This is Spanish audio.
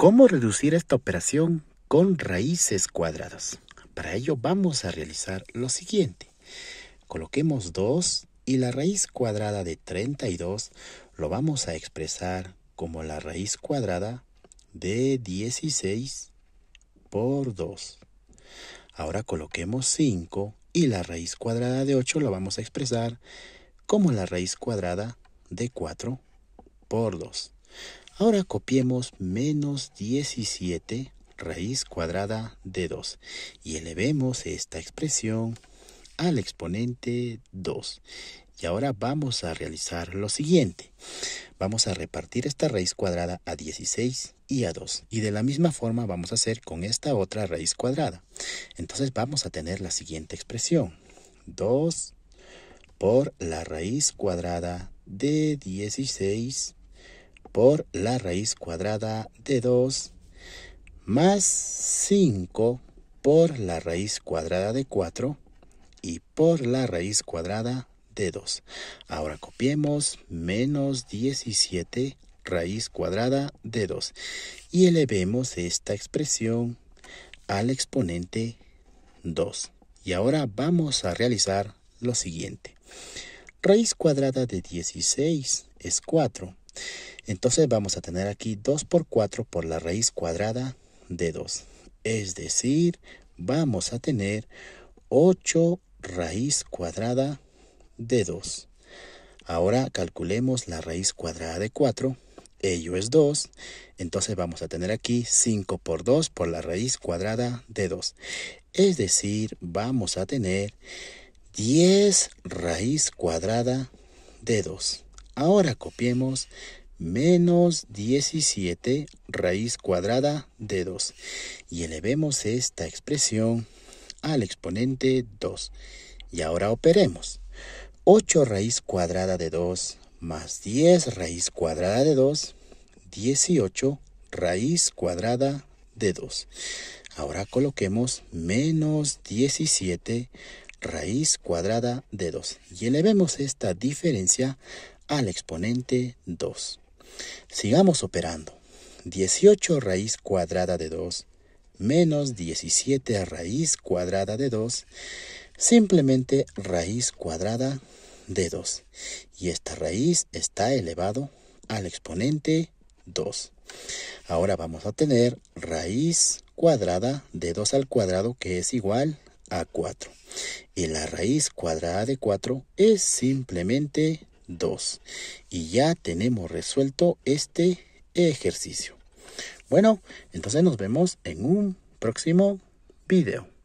¿Cómo reducir esta operación con raíces cuadradas? Para ello vamos a realizar lo siguiente. Coloquemos 2 y la raíz cuadrada de 32 lo vamos a expresar como la raíz cuadrada de 16 por 2. Ahora coloquemos 5 y la raíz cuadrada de 8 lo vamos a expresar como la raíz cuadrada de 4 por 2. Ahora copiemos menos 17 raíz cuadrada de 2 y elevemos esta expresión al exponente 2. Y ahora vamos a realizar lo siguiente. Vamos a repartir esta raíz cuadrada a 16 y a 2. Y de la misma forma vamos a hacer con esta otra raíz cuadrada. Entonces vamos a tener la siguiente expresión. 2 por la raíz cuadrada de 16 por la raíz cuadrada de 2 más 5 por la raíz cuadrada de 4 y por la raíz cuadrada de 2. Ahora copiemos menos 17 raíz cuadrada de 2 y elevemos esta expresión al exponente 2. Y ahora vamos a realizar lo siguiente. Raíz cuadrada de 16 es 4 entonces vamos a tener aquí 2 por 4 por la raíz cuadrada de 2. Es decir, vamos a tener 8 raíz cuadrada de 2. Ahora calculemos la raíz cuadrada de 4. Ello es 2. Entonces vamos a tener aquí 5 por 2 por la raíz cuadrada de 2. Es decir, vamos a tener 10 raíz cuadrada de 2. Ahora copiemos menos 17 raíz cuadrada de 2 y elevemos esta expresión al exponente 2. Y ahora operemos. 8 raíz cuadrada de 2 más 10 raíz cuadrada de 2, 18 raíz cuadrada de 2. Ahora coloquemos menos 17 raíz cuadrada de 2 y elevemos esta diferencia al exponente 2. Sigamos operando. 18 raíz cuadrada de 2 menos 17 raíz cuadrada de 2, simplemente raíz cuadrada de 2. Y esta raíz está elevado al exponente 2. Ahora vamos a tener raíz cuadrada de 2 al cuadrado que es igual a 4. Y la raíz cuadrada de 4 es simplemente 2. Y ya tenemos resuelto este ejercicio. Bueno, entonces nos vemos en un próximo video.